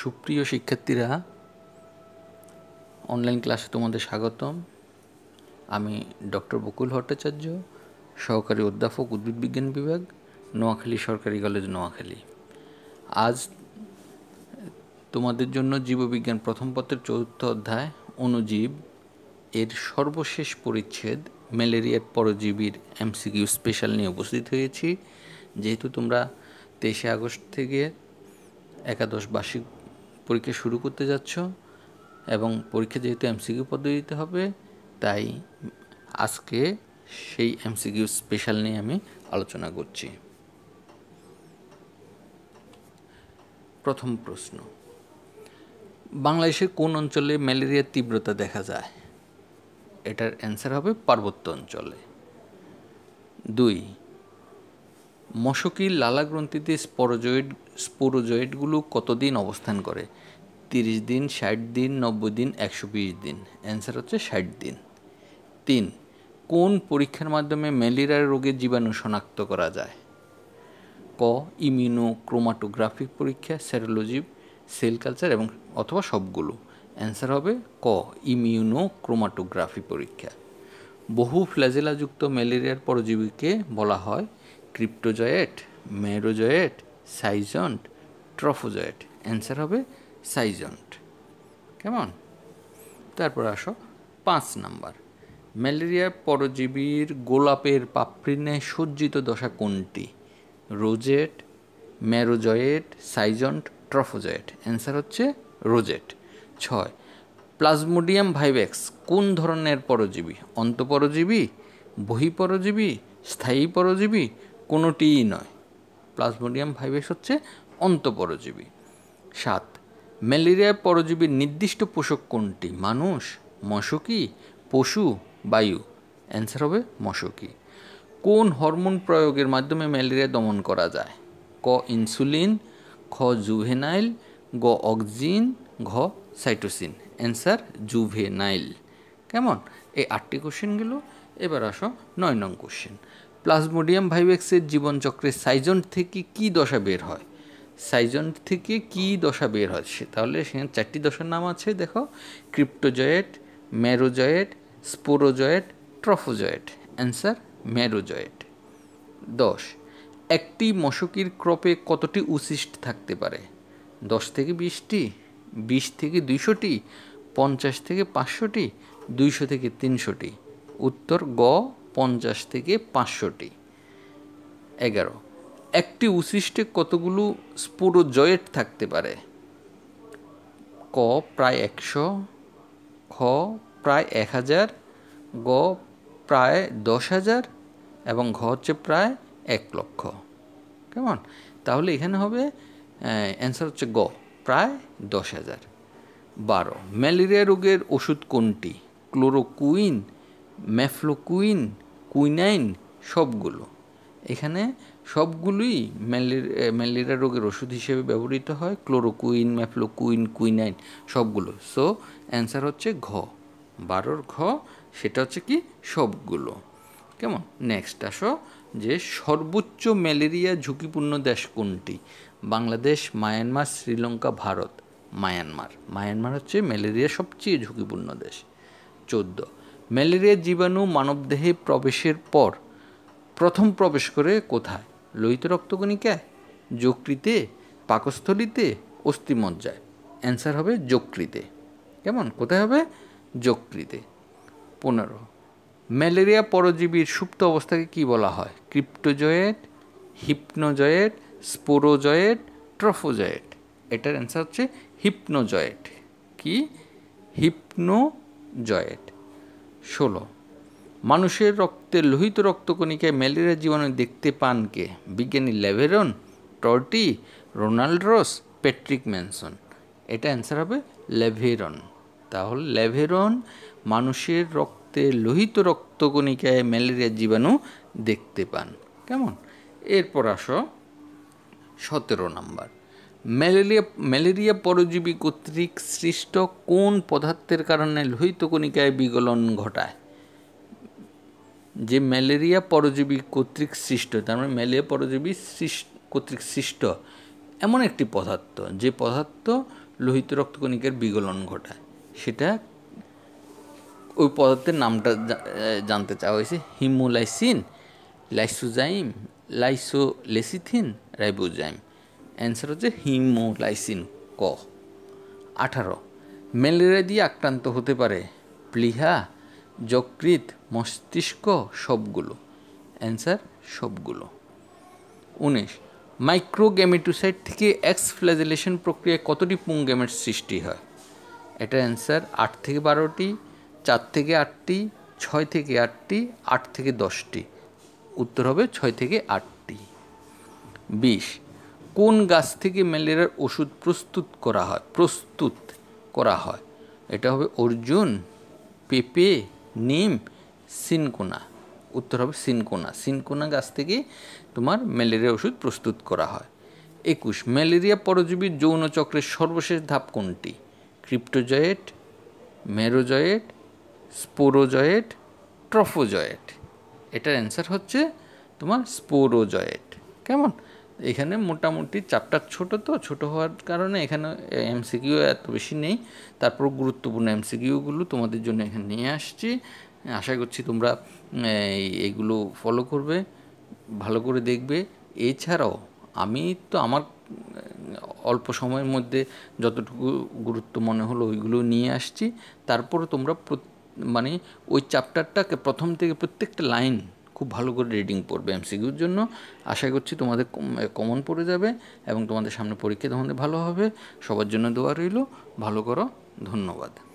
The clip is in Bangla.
সুপ্রিয় শিক্ষার্থীরা অনলাইন ক্লাসে তোমাদের স্বাগতম আমি ডক্টর বকুল ভট্টাচার্য সহকারী অধ্যাপক উদ্ভিদ বিজ্ঞান বিভাগ নোয়াখালী সরকারি কলেজ নোয়াখালী আজ তোমাদের জন্য জীববিজ্ঞান প্রথম পত্রের চতুর্থ অধ্যায় অণুজীব এর সর্বশেষ পরিচ্ছেদ ম্যালেরিয়ার পরজীবীর এমসিকিউ স্পেশাল নিয়ে উপস্থিত হয়েছি যেহেতু তোমরা তেইশে আগস্ট থেকে একাদশ বার্ষিক পরীক্ষা শুরু করতে যাচ্ছ এবং পরীক্ষা যেহেতু এমসিকিউ পদ্ধতিতে হবে তাই আজকে সেই এমসিকিউ স্পেশাল নিয়ে আমি আলোচনা করছি প্রথম প্রশ্ন বাংলাদেশের কোন অঞ্চলে ম্যালেরিয়ার তীব্রতা দেখা যায় এটার অ্যান্সার হবে পার্বত্য অঞ্চলে দুই মশকির লালাগ্রন্থিতে স্পরোজয়েড স্পোরোজয়েডগুলো কতদিন অবস্থান করে তিরিশ দিন ষাট দিন নব্বই দিন একশো বিশ দিন অ্যান্সার হচ্ছে ষাট দিন তিন কোন পরীক্ষার মাধ্যমে ম্যালেরিয়া রোগের জীবাণু শনাক্ত করা যায় ক ইমিউনো ক্রোমাটোগ্রাফিক পরীক্ষা সেরোলজি সেল কালচার এবং অথবা সবগুলো অ্যান্সার হবে ক ইমিউনো ক্রোমাটোগ্রাফি পরীক্ষা বহু ফ্ল্যাজেলাযুক্ত ম্যালেরিয়ার পরজীবীকে বলা হয় cryptozoite merozoite schizont trophozoite answer হবে সাইজন্ট কেমন তারপর আসো পাঁচ নাম্বার ম্যালেরিয়া পরজীবীর গোলাপের পাপড়িনে সজ্জিত দশা কোনটি rosette merozoite schizont trophozoite answer হচ্ছে রোজেট ছয় প্লাজমোডিয়াম ভাইভেক্স কোন ধরনের পরজীবী অন্তপরজীবী বহিপরজীবী স্থায়ী পরজীবী কোনোটিই নয় প্লাজমোডিয়াম ভাইবেস হচ্ছে অন্তপরজীবী সাত ম্যালেরিয়ায় পরজীবীর নির্দিষ্ট পোষক কোনটি মানুষ মশকি পশু বায়ু অ্যান্সার হবে মশকি কোন হরমোন প্রয়োগের মাধ্যমে ম্যালেরিয়া দমন করা যায় ক ইনসুলিন খ জুভেনাইল গ অক্সিন ঘ সাইটোসিন অ্যান্সার জুভেনাইল কেমন এই আটটি কোশ্চেনগুলো এবার আসো নয় নং কোশ্চেন প্লাজমোডিয়াম ভাইভেক্সের জীবনচক্রের সাইজন থেকে কি দশা বের হয় সাইজন থেকে কি দশা বের হয় সে তাহলে সেখানে চারটি দশার নাম আছে দেখো cryptozoite merozoite sporozoite trophozoite answer merozoite দশ একটি মশকির ক্রপে কতটি উশিষ্ট থাকতে পারে দশ থেকে বিশটি বিশ থেকে দুইশোটি পঞ্চাশ থেকে পাঁচশোটি দুইশো থেকে তিনশোটি উত্তর গ পঞ্চাশ থেকে পাঁচশোটি এগারো একটি উশিষ্টে কতগুলো স্পুরোজয়েট থাকতে পারে ক প্রায় একশো খ প্রায় এক হাজার গ প্রায় দশ হাজার এবং ঘ হচ্ছে প্রায় এক লক্ষ কেমন তাহলে এখানে হবে অ্যান্সার হচ্ছে গ প্রায় দশ হাজার বারো ম্যালেরিয়া রোগের ওষুধ কোনটি ক্লোরোকুইন ম্যাফ্লোকুইন কুইনাইন সবগুলো এখানে সবগুলোই ম্যালেরিয়া ম্যালেরিয়া রোগের ওষুধ হিসেবে ব্যবহৃত হয় ক্লোরোকুইন ম্যাফ্লোকুইন কুইনাইন সবগুলো সো অ্যান্সার হচ্ছে ঘ বারোর ঘ সেটা হচ্ছে কি সবগুলো কেমন নেক্সট আসো যে সর্বোচ্চ ম্যালেরিয়া ঝুঁকিপূর্ণ দেশ কোনটি Bangladesh Myanmar Sri Lanka Bharat Myanmar Myanmar হচ্ছে ম্যালেরিয়া সবচেয়ে ঝুঁকিপূর্ণ দেশ চোদ্দো ম্যালেরিয়া জীবাণু মানবদেহে প্রবেশের পর প্রথম প্রবেশ করে কোথায় লোহিত রক্তকণিকায় যকৃতে পাকস্থলিতে অস্থিমজ্জায় অ্যান্সার হবে যকৃতে কেমন কোথায় হবে যকৃতে পনেরো ম্যালেরিয়া পরজীবীর সুপ্ত অবস্থাকে কি বলা হয় ক্রিপ্টোজয়েট হিপনোজয়েট স্পোরোজয়েট ট্রফোজয়েট এটার অ্যান্সার হচ্ছে হিপনোজয়েট কি হিপনোজয়েট ষোলো মানুষের রক্তে লোহিত রক্তকণিকায় ম্যালেরিয়া জীবাণু দেখতে পান কে বিজ্ঞানী Laveran Torti Ronald Ross Patrick Manson এটা অ্যান্সার হবে ল্যাভেরন তাহলে ল্যাভেরন মানুষের রক্তে লোহিত রক্তকণিকায় ম্যালেরিয়া জীবাণু দেখতে পান কেমন এরপর আসো সতেরো নাম্বার ম্যালেরিয়া ম্যালেরিয়া পরজীবী কর্তৃক সৃষ্ট কোন পদার্থের কারণে লোহিত কণিকায় বিগলন ঘটায় যে ম্যালেরিয়া পরজীবী কর্তৃক সৃষ্ট তার মানে ম্যালেরিয়া পরজীবী কর্তৃক সৃষ্ট এমন একটি পদার্থ যে পদার্থ লোহিত রক্তকণিকার বিগলন ঘটায় সেটা ওই পদার্থের নামটা জানতে চাওয়া হয়েছে hemolysin lysozyme lysolecithin ribozyme answer হচ্ছে হিমোলাইসিন ক আঠারো ম্যালেরিয়া দিয়ে আক্রান্ত হতে পারে প্লিহা যকৃত মস্তিষ্ক সবগুলো অ্যান্সার সবগুলো উনিশ মাইক্রোগ্যামেটোসাইট থেকে এক্স ফ্ল্যাজেলেশন প্রক্রিয়ায় কতটি পুংগ্যামেট সৃষ্টি হয় এটা অ্যান্সার আট থেকে বারোটি চার থেকে আটটি ছয় থেকে আটটি আট থেকে দশটি উত্তর হবে ছয় থেকে আটটি বিশ কোন গাছ থেকে ম্যালেরিয়ার ওষুধ প্রস্তুত করা হয় প্রস্তুত করা হয় এটা হবে অর্জুন পেঁপে নিম সিনকোনা উত্তর হবে সিনকোনা সিনকোনা গাছ থেকে তোমার ম্যালেরিয়া ওষুধ প্রস্তুত করা হয় একুশ ম্যালেরিয়া পরজীবীর যৌন চক্রের সর্বশেষ ধাপ কোনটি ক্রিপ্টোজয়েট মেরোজয়েট স্পোরোজয়েট ট্রফোজয়েট এটার অ্যান্সার হচ্ছে তোমার স্পোরোজয়েট কেমন এখানে মোটামুটি চাপটা ছোট তো ছোট হওয়ার কারণে এখানে এমসিকিউ এত বেশি নেই তারপর গুরুত্বপূর্ণ এমসিকিউগুলো তোমাদের জন্য এখানে নিয়ে আসছি আশা করছি তোমরা এইগুলো ফলো করবে ভালো করে দেখবে এছাড়াও আমি তো আমার অল্প সময়ের মধ্যে যতটুকু গুরুত্ব মনে হলো ওইগুলো নিয়ে আসছি তারপর তোমরা মানে ওই চ্যাপ্টারটাকে প্রথম থেকে প্রত্যেকটা লাইন খুব ভালো করে রিডিং পড়বে এমসিকিউর জন্য আশা করছি তোমাদের কমন পড়ে যাবে এবং তোমাদের সামনে পরীক্ষা তোমাদের ভালো হবে সবার জন্য দোয়া রইল ভালো করো ধন্যবাদ